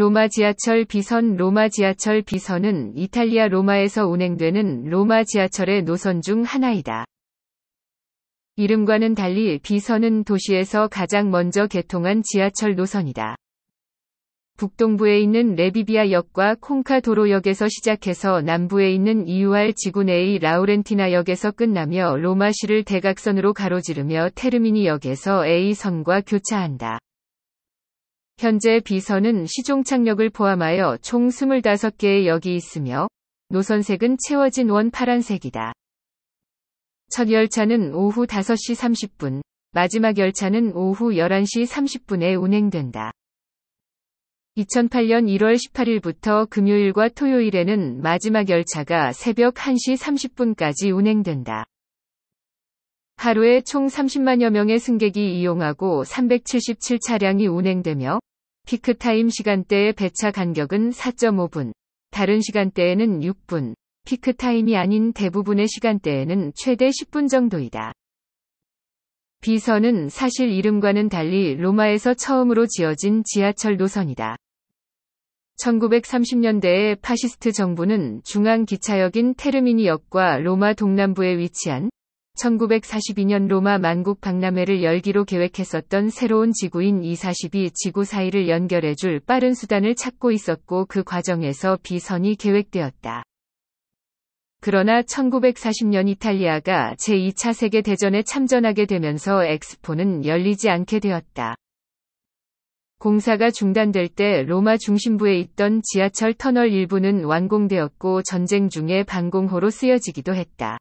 로마 지하철 비선 로마 지하철 비선은 이탈리아 로마에서 운행되는 로마 지하철의 노선 중 하나이다. 이름과는 달리 비선은 도시에서 가장 먼저 개통한 지하철 노선이다. 북동부에 있는 레비비아 역과 콩카도로역에서 시작해서 남부에 있는 이우알 지구 내의 라우렌티나 역에서 끝나며 로마시를 대각선으로 가로지르며 테르미니 역에서 A선과 교차한다. 현재 비선은 시종착역을 포함하여 총 25개의 역이 있으며 노선색은 채워진 원 파란색이다. 첫 열차는 오후 5시 30분, 마지막 열차는 오후 11시 30분에 운행된다. 2008년 1월 18일부터 금요일과 토요일에는 마지막 열차가 새벽 1시 30분까지 운행된다. 하루에 총 30만여 명의 승객이 이용하고 377차량이 운행되며 피크타임 시간대의 배차 간격은 4.5분, 다른 시간대에는 6분, 피크타임이 아닌 대부분의 시간대에는 최대 10분 정도이다. 비선은 사실 이름과는 달리 로마에서 처음으로 지어진 지하철 노선이다. 1930년대에 파시스트 정부는 중앙 기차역인 테르미니역과 로마 동남부에 위치한 1942년 로마 만국 박람회를 열기로 계획했었던 새로운 지구인 E42 지구 사이를 연결해줄 빠른 수단을 찾고 있었고 그 과정에서 비선이 계획되었다. 그러나 1940년 이탈리아가 제2차 세계대전에 참전하게 되면서 엑스포는 열리지 않게 되었다. 공사가 중단될 때 로마 중심부에 있던 지하철 터널 일부는 완공되었고 전쟁 중에 방공호로 쓰여지기도 했다.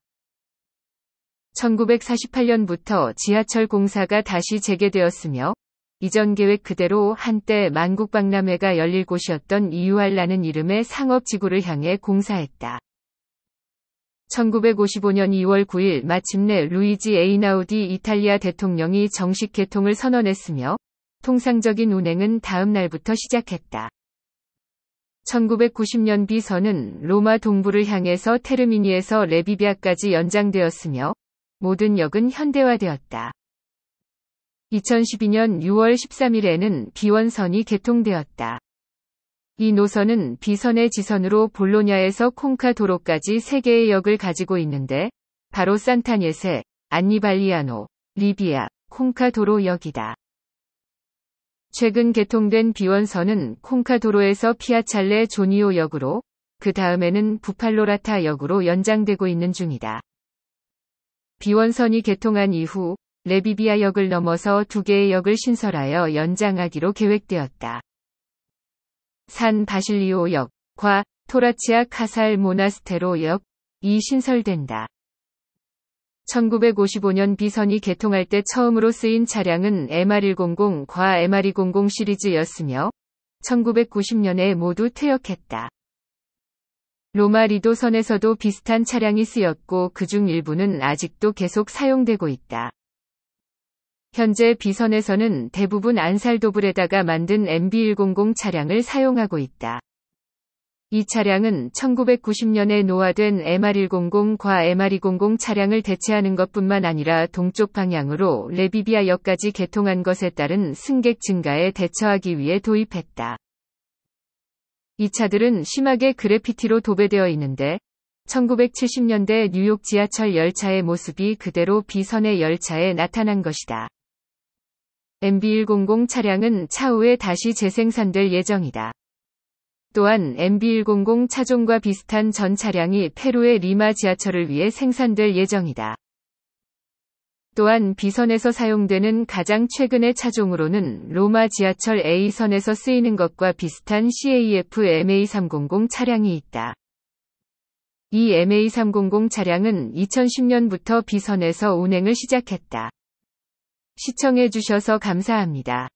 1948년부터 지하철 공사가 다시 재개되었으며 이전 계획 그대로 한때 만국박람회가 열릴 곳이었던 이유알라는 이름의 상업지구를 향해 공사했다. 1955년 2월 9일 마침내 루이지 에이나우디 이탈리아 대통령이 정식 개통을 선언했으며 통상적인 운행은 다음 날부터 시작했다. 1990년 비선은 로마 동부를 향해서 테르미니에서 레비비아까지 연장되었으며 모든 역은 현대화되었다. 2012년 6월 13일에는 비원선이 개통되었다. 이 노선은 비선의 지선으로 볼로냐에서 콩카도로까지 3개의 역을 가지고 있는데 바로 산타니에세, 안니발리아노, 리비아, 콩카도로 역이다. 최근 개통된 비원선은 콩카도로에서 피아찰레 조니오 역으로 그 다음에는 부팔로라타 역으로 연장되고 있는 중이다. 비원선이 개통한 이후 레비비아 역을 넘어서 두 개의 역을 신설하여 연장하기로 계획되었다. 산 바실리오 역과 토라치아 카살 모나스테로 역이 신설된다. 1955년 비선이 개통할 때 처음으로 쓰인 차량은 MR100과 MR200 시리즈였으며 1990년에 모두 퇴역했다. 로마 리도선에서도 비슷한 차량이 쓰였고 그 중 일부는 아직도 계속 사용되고 있다. 현재 비선에서는 대부분 안살도블에다가 만든 MB100 차량을 사용하고 있다. 이 차량은 1990년에 노화된 MR100과 MR200 차량을 대체하는 것뿐만 아니라 동쪽 방향으로 레비비아역까지 개통한 것에 따른 승객 증가에 대처하기 위해 도입했다. 이 차들은 심하게 그래피티로 도배되어 있는데 1970년대 뉴욕 지하철 열차의 모습이 그대로 비선의 열차에 나타난 것이다. MB100 차량은 차후에 다시 재생산될 예정이다. 또한 MB100 차종과 비슷한 전 차량이 페루의 리마 지하철을 위해 생산될 예정이다. 또한 B선에서 사용되는 가장 최근의 차종으로는 로마 지하철 A선에서 쓰이는 것과 비슷한 CAF MA300 차량이 있다. 이 MA300 차량은 2010년부터 B선에서 운행을 시작했다. 시청해주셔서 감사합니다.